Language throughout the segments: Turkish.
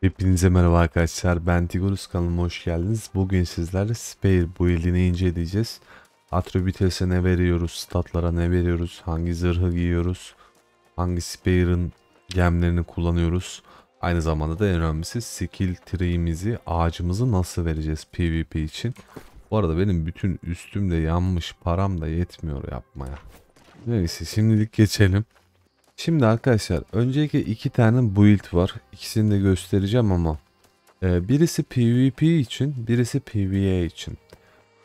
Hepinize merhaba arkadaşlar ben Tigurus kanalıma hoş geldiniz. Bugün sizlerle Spare build'ini inceleyeceğiz. Attributes'e ne veriyoruz, statlara ne veriyoruz, hangi zırhı giyiyoruz, hangi Spare'ın gemlerini kullanıyoruz. Aynı zamanda da en önemlisi skill tree'mizi, ağacımızı nasıl vereceğiz PvP için. Bu arada benim bütün üstüm de yanmış, param da yetmiyor yapmaya. Neyse şimdilik geçelim. Şimdi arkadaşlar önceki iki tane build var. İkisini de göstereceğim ama e, birisi PvP için birisi PvE için.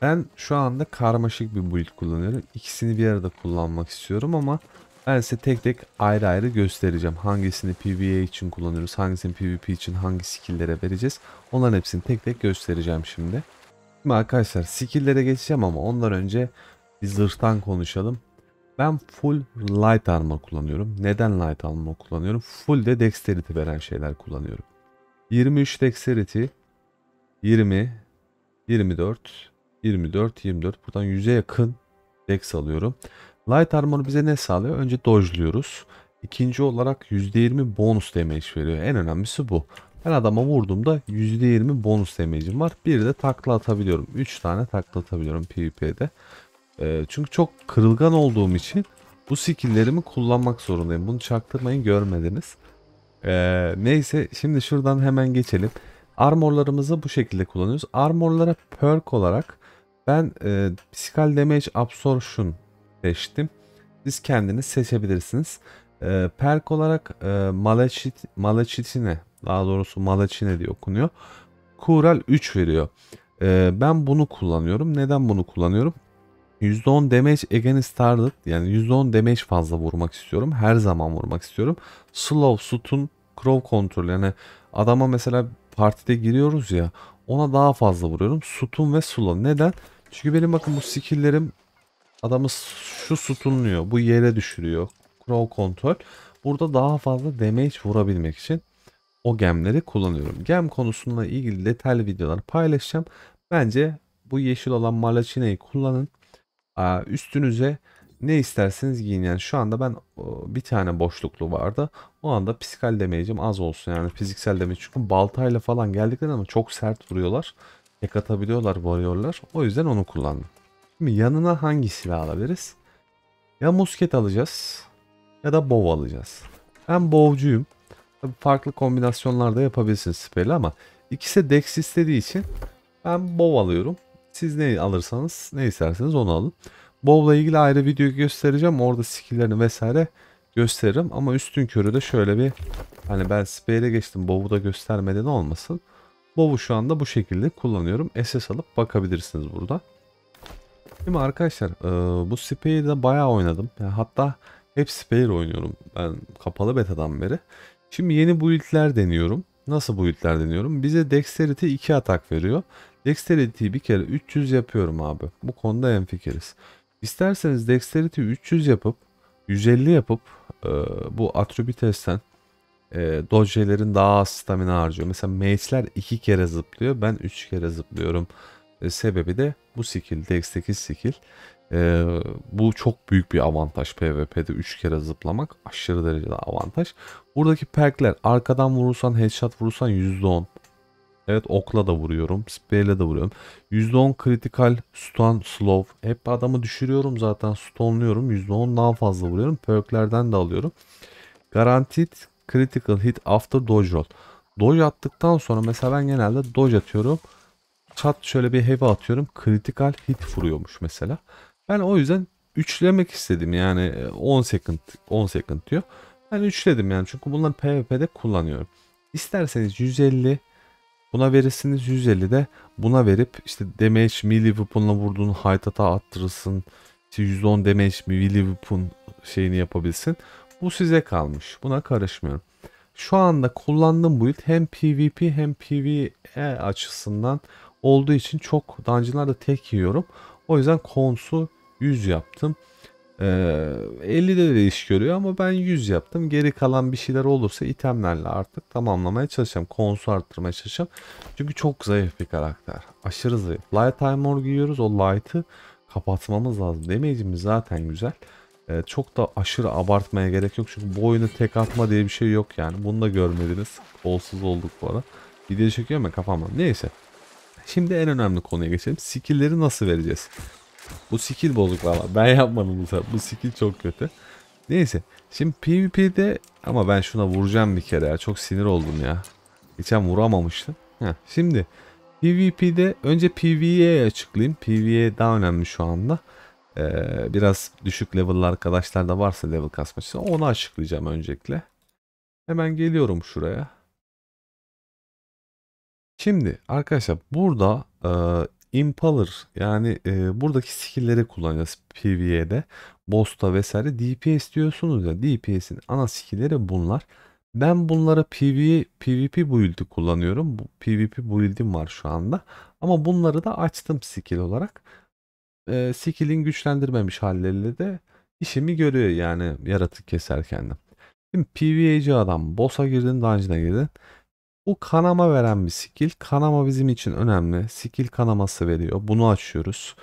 Ben şu anda karmaşık bir build kullanıyorum. İkisini bir arada kullanmak istiyorum ama ben size tek tek ayrı ayrı göstereceğim. Hangisini PvE için kullanıyoruz, hangisini PvP için hangi skill'lere vereceğiz. Onların hepsini tek tek göstereceğim şimdi. Şimdi arkadaşlar skill'lere geçeceğim ama ondan önce bir zırhtan konuşalım. Ben full light armor kullanıyorum. Neden light armor kullanıyorum? Full de dexterity veren şeyler kullanıyorum. 23 dexterity 20 24 24 24 buradan 100'e yakın dex alıyorum. Light armor bize ne sağlıyor? Önce dojluyoruz. İkinci olarak %20 bonus damage veriyor. En önemlisi bu. Ben adama vurduğumda %20 bonus damage'im var. Bir de takla atabiliyorum. 3 tane takla atabiliyorum PvP'de. Ee, çünkü çok kırılgan olduğum için bu skilllerimi kullanmak zorundayım. Bunu çaktırmayın görmediniz. Ee, neyse şimdi şuradan hemen geçelim. Armorlarımızı bu şekilde kullanıyoruz. Armorlara perk olarak ben e, Physical Damage Absorption seçtim. Siz kendiniz seçebilirsiniz. Ee, perk olarak e, Malachit, Malachitine daha doğrusu Malachine diye okunuyor. Kural 3 veriyor. ben bunu kullanıyorum. Neden bunu kullanıyorum? %10 damage against target yani %10 damage fazla vurmak istiyorum. Her zaman vurmak istiyorum. Slow, stun, crow kontrol yani adama mesela partide giriyoruz ya ona daha fazla vuruyorum. Stun ve slow. Neden? Çünkü benim bakın bu skill'lerim adamı şu stunluyor. Bu yere düşürüyor. Crow kontrol. Burada daha fazla damage vurabilmek için o gemleri kullanıyorum. Gem konusunda ilgili detaylı videolar paylaşacağım. Bence bu yeşil olan Malachine'yi kullanın üstünüze ne isterseniz giyin yani şu anda ben bir tane boşluklu vardı o anda psikal demeyeceğim az olsun yani fiziksel demeyeceğim çünkü baltayla falan geldikleri ama çok sert vuruyorlar tek atabiliyorlar varıyorlar o yüzden onu kullandım şimdi yanına hangi silah alabiliriz ya musket alacağız ya da bow alacağız ben bowcuyum. Tabii farklı kombinasyonlarda yapabilirsiniz spell'i ama ikisi dex istediği için ben bow alıyorum siz ne alırsanız ne isterseniz onu alın. Bow'la ilgili ayrı video göstereceğim. Orada skill'lerini vesaire gösteririm. Ama üstün körü de şöyle bir hani ben spare'e geçtim. Bow'u da göstermeden olmasın. Bow'u şu anda bu şekilde kullanıyorum. SS alıp bakabilirsiniz burada. Şimdi arkadaşlar e, bu spare'i de bayağı oynadım. Yani hatta hep spare oynuyorum. Ben kapalı betadan beri. Şimdi yeni build'ler deniyorum. Nasıl build'ler deniyorum? Bize dexterity 2 atak veriyor. Dexterity bir kere 300 yapıyorum abi. Bu konuda en fikiriz. İsterseniz Dexterity 300 yapıp 150 yapıp e, bu Atrubites'ten e, Dodgelerin daha az stamina harcıyor. Mesela mage'ler 2 kere zıplıyor. Ben 3 kere zıplıyorum. E, sebebi de bu skill. Dex'teki skill. E, bu çok büyük bir avantaj PvP'de 3 kere zıplamak. Aşırı derecede avantaj. Buradaki perkler arkadan vurursan headshot vurursan %10. Evet okla da vuruyorum. Spear'le de vuruyorum. %10 kritikal stun slow. Hep adamı düşürüyorum zaten stunluyorum. %10 daha fazla vuruyorum. Perklerden de alıyorum. Guaranteed critical hit after dodge roll. Dodge attıktan sonra mesela ben genelde dodge atıyorum. Çat şöyle bir heavy atıyorum. Critical hit vuruyormuş mesela. Ben o yüzden üçlemek istedim yani 10 second 10 second diyor. Ben üçledim yani çünkü bunları PvP'de kullanıyorum. İsterseniz 150 Buna verirsiniz 150 de buna verip işte damage melee weapon'la vurduğun haydata attırılsın. İşte %10 damage melee weapon şeyini yapabilsin. Bu size kalmış. Buna karışmıyorum. Şu anda kullandığım build hem PvP hem PvE açısından olduğu için çok dungeonlarda tek yiyorum. O yüzden konsu 100 yaptım. 50 ee, de iş görüyor ama ben 100 yaptım. Geri kalan bir şeyler olursa itemlerle artık tamamlamaya çalışacağım. Konsu arttırmaya çalışacağım. Çünkü çok zayıf bir karakter. Aşırı zayıf. Light Armor giyiyoruz. O light'ı kapatmamız lazım. Damage'imiz zaten güzel. Ee, çok da aşırı abartmaya gerek yok. Çünkü bu oyunu tek atma diye bir şey yok yani. Bunu da görmediniz. Kolsuz olduk bu arada. Video çekiyor ama kafamdan. Neyse. Şimdi en önemli konuya geçelim. Skill'leri nasıl vereceğiz? Bu skill bozuk ama ben yapmadım bu Bu skill çok kötü. Neyse. Şimdi PvP'de ama ben şuna vuracağım bir kere ya. Çok sinir oldum ya. Geçen vuramamıştım. Heh. Şimdi PvP'de önce PvE'ye açıklayayım. PvE daha önemli şu anda. Ee, biraz düşük level arkadaşlar da varsa level kasması onu açıklayacağım öncelikle. Hemen geliyorum şuraya. Şimdi arkadaşlar burada e, Impaler yani e, buradaki skill'leri kullanacağız PvE'de. Boss'ta vesaire DPS diyorsunuz ya. DPS'in ana skill'leri bunlar. Ben bunlara PvE, PvP build'i kullanıyorum. Bu, PvP build'im var şu anda. Ama bunları da açtım skill olarak. E, skill'in güçlendirmemiş halleriyle de işimi görüyor yani yaratık keserken de. Şimdi PvE'ci adam boss'a girdin, dungeon'a girdin. Bu kanama veren bir skill. Kanama bizim için önemli. Skill kanaması veriyor. Bunu açıyoruz.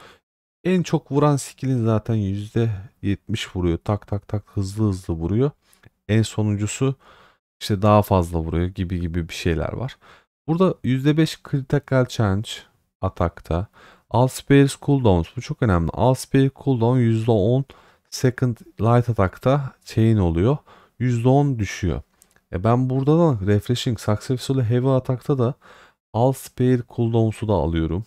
En çok vuran skillin zaten %70 vuruyor. Tak tak tak hızlı hızlı vuruyor. En sonuncusu işte daha fazla vuruyor gibi gibi bir şeyler var. Burada %5 critical change atakta. All Space Cooldowns bu çok önemli. All Space Cooldown %10 Second Light atakta chain oluyor. %10 düşüyor. E ben burada da Refreshing Successful Heavy atakta da All Spare Cooldown'su da alıyorum.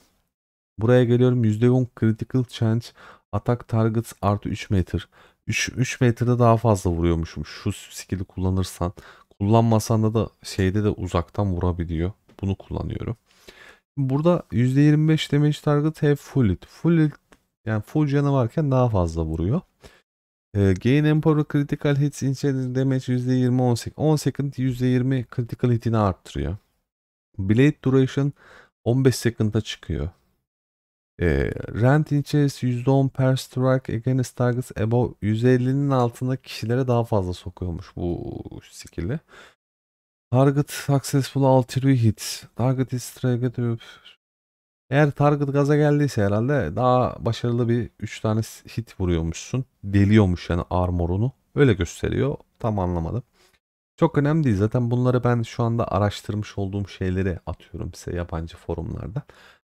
Buraya geliyorum %10 Critical Chance Attack Targets artı 3 metre. 3, 3 metrede daha fazla vuruyormuşum şu skill'i kullanırsan. Kullanmasan da da şeyde de uzaktan vurabiliyor. Bunu kullanıyorum. Burada %25 damage target hep full it, Full it yani full canı varken daha fazla vuruyor. E, gain Empower Critical Hits Initiative Damage %20 10 18. 10 second %20 Critical Hit'ini arttırıyor. Blade Duration 15 second'a çıkıyor. E, ee, rent inches %10 per strike against targets above 150'nin altında kişilere daha fazla sokuyormuş bu skill'i. Target successful all Hit. Target is target eğer target gaza geldiyse herhalde daha başarılı bir 3 tane hit vuruyormuşsun. Deliyormuş yani armorunu. Öyle gösteriyor. Tam anlamadım. Çok önemli değil. Zaten bunları ben şu anda araştırmış olduğum şeyleri atıyorum size yabancı forumlarda.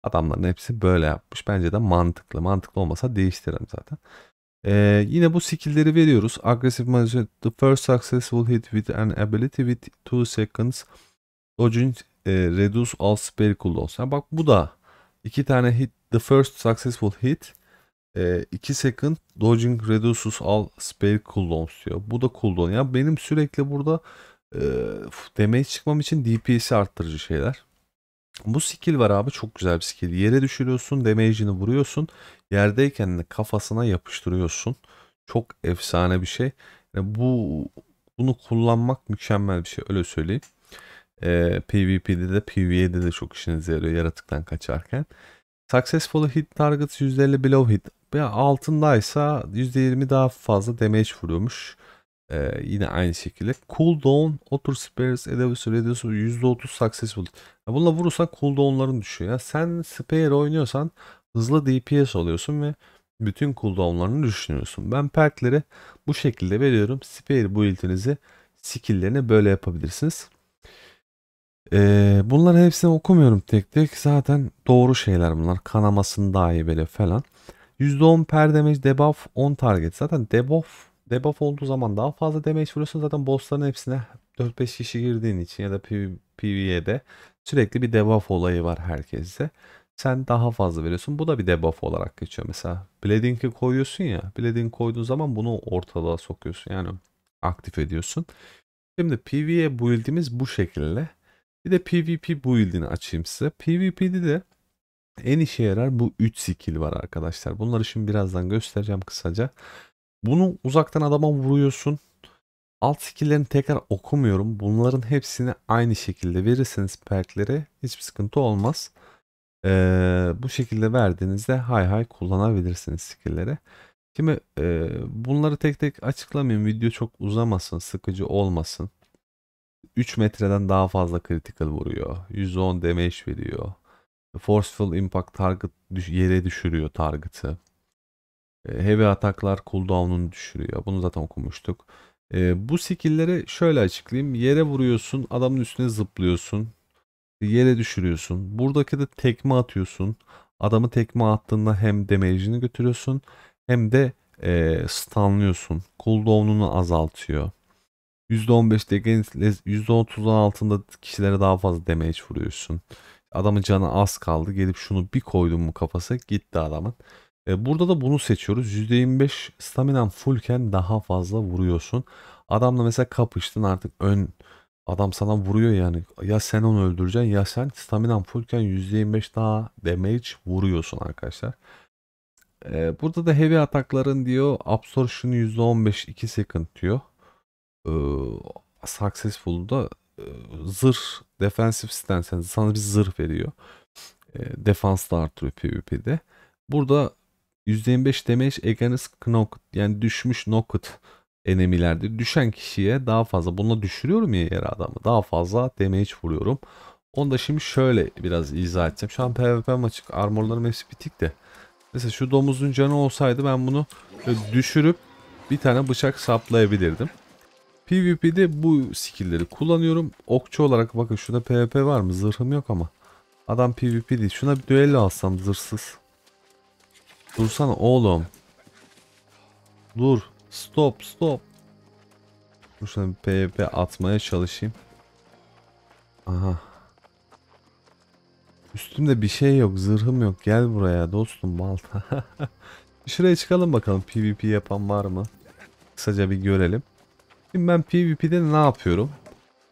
Adamların hepsi böyle yapmış. Bence de mantıklı. Mantıklı olmasa değiştiririm zaten. Ee, yine bu skill'leri veriyoruz. Aggressive magic The first successful hit with an ability with 2 seconds. Dodging e, reduce all spell cooldowns. Yani bak bu da 2 tane hit the first successful hit 2 e, second dodging reduces all spell cooldowns diyor. Bu da cooldown. Ya benim sürekli burada e, damage çıkmam için DPS'i arttırıcı şeyler. Bu skill var abi çok güzel bir skill. Yere düşürüyorsun, damage'ini vuruyorsun. Yerdeyken de kafasına yapıştırıyorsun. Çok efsane bir şey. Yani bu bunu kullanmak mükemmel bir şey öyle söyleyeyim. E, ee, PvP'de de PvE'de de çok işinize yarıyor yaratıktan kaçarken. Successful hit targets %50 below hit. Ya altındaysa %20 daha fazla damage vuruyormuş. Ee, yine aynı şekilde. Cooldown, otur spares, edevis reduce %30 successful. Ya bununla vurursan cooldownların düşüyor. Ya sen spare oynuyorsan hızlı DPS alıyorsun ve bütün cooldownlarını düşünüyorsun. Ben perkleri bu şekilde veriyorum. Spare build'inizi skill'lerine böyle yapabilirsiniz. Ee, bunların hepsini okumuyorum tek tek. Zaten doğru şeyler bunlar. Kanamasın böyle falan. %10 per damage debuff 10 target. Zaten debuff debuff olduğu zaman daha fazla damage vuruyorsun. Zaten bossların hepsine 4-5 kişi girdiğin için ya da PvE'de sürekli bir debuff olayı var herkeste. Sen daha fazla veriyorsun. Bu da bir debuff olarak geçiyor. Mesela Bledink'i koyuyorsun ya. Bledink koyduğun zaman bunu ortalığa sokuyorsun. Yani aktif ediyorsun. Şimdi PvE build'imiz bu şekilde. Bir de PvP build'ini açayım size. PvP'de de en işe yarar bu 3 skill var arkadaşlar. Bunları şimdi birazdan göstereceğim kısaca. Bunu uzaktan adama vuruyorsun. Alt skill'lerini tekrar okumuyorum. Bunların hepsini aynı şekilde verirseniz perkleri hiçbir sıkıntı olmaz. Ee, bu şekilde verdiğinizde hay hay kullanabilirsiniz skill'leri. Şimdi e, bunları tek tek açıklamayayım. Video çok uzamasın, sıkıcı olmasın. 3 metreden daha fazla critical vuruyor. 110 damage veriyor. Forceful impact target yere düşürüyor target'ı. Ee, heavy ataklar cooldown'unu düşürüyor. Bunu zaten okumuştuk. Ee, bu skill'leri şöyle açıklayayım. Yere vuruyorsun, adamın üstüne zıplıyorsun. Yere düşürüyorsun. Buradaki de tekme atıyorsun. Adamı tekme attığında hem damage'ini götürüyorsun hem de e, stunlıyorsun. Cooldown'unu azaltıyor. %15 degen, %30'un altında kişilere daha fazla damage vuruyorsun. Adamın canı az kaldı. Gelip şunu bir koydum mu kafası gitti adamın. E, burada da bunu seçiyoruz. %25 staminan fullken daha fazla vuruyorsun. Adamla mesela kapıştın artık ön adam sana vuruyor yani. Ya sen onu öldüreceksin ya sen staminan fullken %25 daha damage vuruyorsun arkadaşlar. E, burada da heavy atakların diyor absorption %15 2 second diyor e, ee, Successful'da e, zırh defensif stance yani sana bir zırh veriyor. E, defans da artırıyor PvP'de. Burada %25 damage against knock yani düşmüş knocked enemilerde düşen kişiye daha fazla bununla düşürüyorum ya yer adamı daha fazla damage vuruyorum. Onu da şimdi şöyle biraz izah edeceğim. Şu an PvP maçı armorlarım hepsi bitik de. Mesela şu domuzun canı olsaydı ben bunu düşürüp bir tane bıçak saplayabilirdim. PvP'de bu skill'leri kullanıyorum. Okçu olarak bakın şurada PvP var mı? Zırhım yok ama. Adam PvP değil. Şuna bir düello alsam zırhsız. Dursana oğlum. Dur. Stop stop. Dur şuna bir PvP atmaya çalışayım. Aha. Üstümde bir şey yok. Zırhım yok. Gel buraya dostum balta. Şuraya çıkalım bakalım. PvP yapan var mı? Kısaca bir görelim. Şimdi ben PvP'de ne yapıyorum?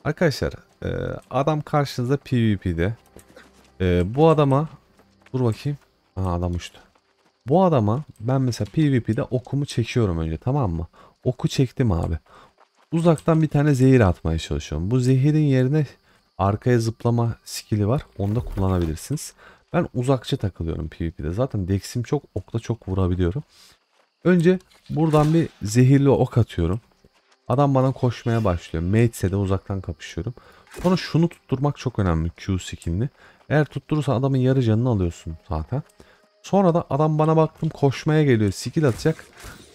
Arkadaşlar e, adam karşınızda PvP'de. E, bu adama dur bakayım. Aha adam uçtu. Bu adama ben mesela PvP'de okumu çekiyorum önce tamam mı? Oku çektim abi. Uzaktan bir tane zehir atmaya çalışıyorum. Bu zehirin yerine arkaya zıplama skili var. Onu da kullanabilirsiniz. Ben uzakça takılıyorum PvP'de. Zaten dex'im çok okla çok vurabiliyorum. Önce buradan bir zehirli ok atıyorum. Adam bana koşmaya başlıyor. Mates'e de uzaktan kapışıyorum. Sonra şunu tutturmak çok önemli Q skillini. Eğer tutturursa adamın yarı canını alıyorsun zaten. Sonra da adam bana baktım koşmaya geliyor skill atacak.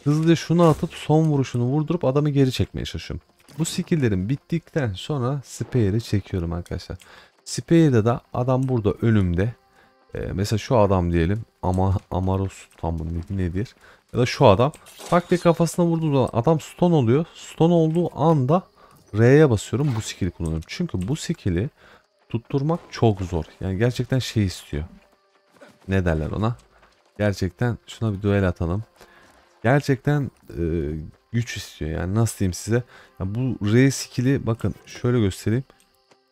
Hızlıca şunu atıp son vuruşunu vurdurup adamı geri çekmeye çalışıyorum. Bu skilllerin bittikten sonra spare'i çekiyorum arkadaşlar. Spare'de de adam burada önümde. Ee, mesela şu adam diyelim ama Amaros tam bu nedir? Ya da şu adam. Tak diye kafasına vurduğu zaman adam stun oluyor. Stun olduğu anda R'ye basıyorum. Bu skill'i kullanıyorum. Çünkü bu skill'i tutturmak çok zor. Yani gerçekten şey istiyor. Ne derler ona? Gerçekten şuna bir duel atalım. Gerçekten e, güç istiyor. Yani nasıl diyeyim size? Yani bu R skill'i bakın şöyle göstereyim.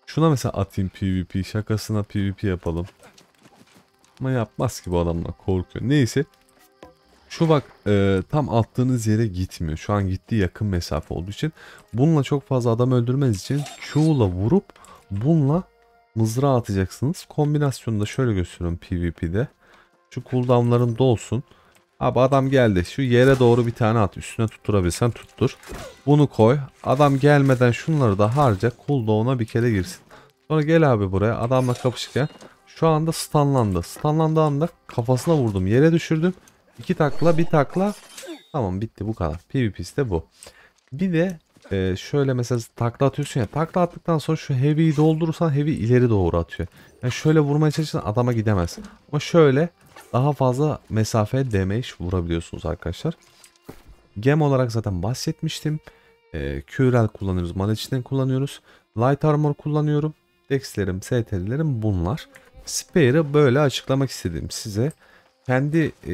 Şuna mesela atayım PvP şakasına PvP yapalım. Ama yapmaz ki bu adamlar korkuyor. Neyse şu bak e, tam attığınız yere gitmiyor. Şu an gittiği yakın mesafe olduğu için. Bununla çok fazla adam öldürmez için Q'la vurup bununla mızrağı atacaksınız. Kombinasyonu da şöyle gösteriyorum PvP'de. Şu cooldownların dolsun. Abi adam geldi. Şu yere doğru bir tane at. Üstüne tutturabilsen tuttur. Bunu koy. Adam gelmeden şunları da harca. Cooldown'a bir kere girsin. Sonra gel abi buraya. Adamla kapışırken. Şu anda stunlandı. Stunlandığı anda kafasına vurdum. Yere düşürdüm. İki takla bir takla. Tamam bitti bu kadar. PvP'si de bu. Bir de e, şöyle mesela takla atıyorsun ya. Takla attıktan sonra şu heavy'yi doldurursan heavy ileri doğru atıyor. Yani şöyle vurmaya çalışırsan adama gidemez. Ama şöyle daha fazla mesafe damage vurabiliyorsunuz arkadaşlar. Gem olarak zaten bahsetmiştim. E, QRL kullanıyoruz. Maleç'ten kullanıyoruz. Light Armor kullanıyorum. Dex'lerim, ST'lerim bunlar. Spare'ı böyle açıklamak istedim size kendi e,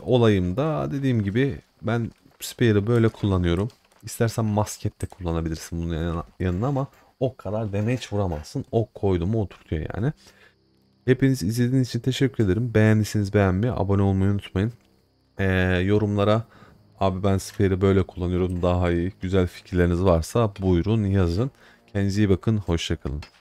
olayımda dediğim gibi ben spare'ı böyle kullanıyorum. İstersen masket de kullanabilirsin bunun yanına ama o kadar damage vuramazsın. Ok koydum mu oturtuyor yani. Hepiniz izlediğiniz için teşekkür ederim. Beğendiyseniz beğenmeyi, abone olmayı unutmayın. Ee, yorumlara abi ben Spare'ı böyle kullanıyorum daha iyi. Güzel fikirleriniz varsa buyurun yazın. Kendinize iyi bakın. Hoşçakalın.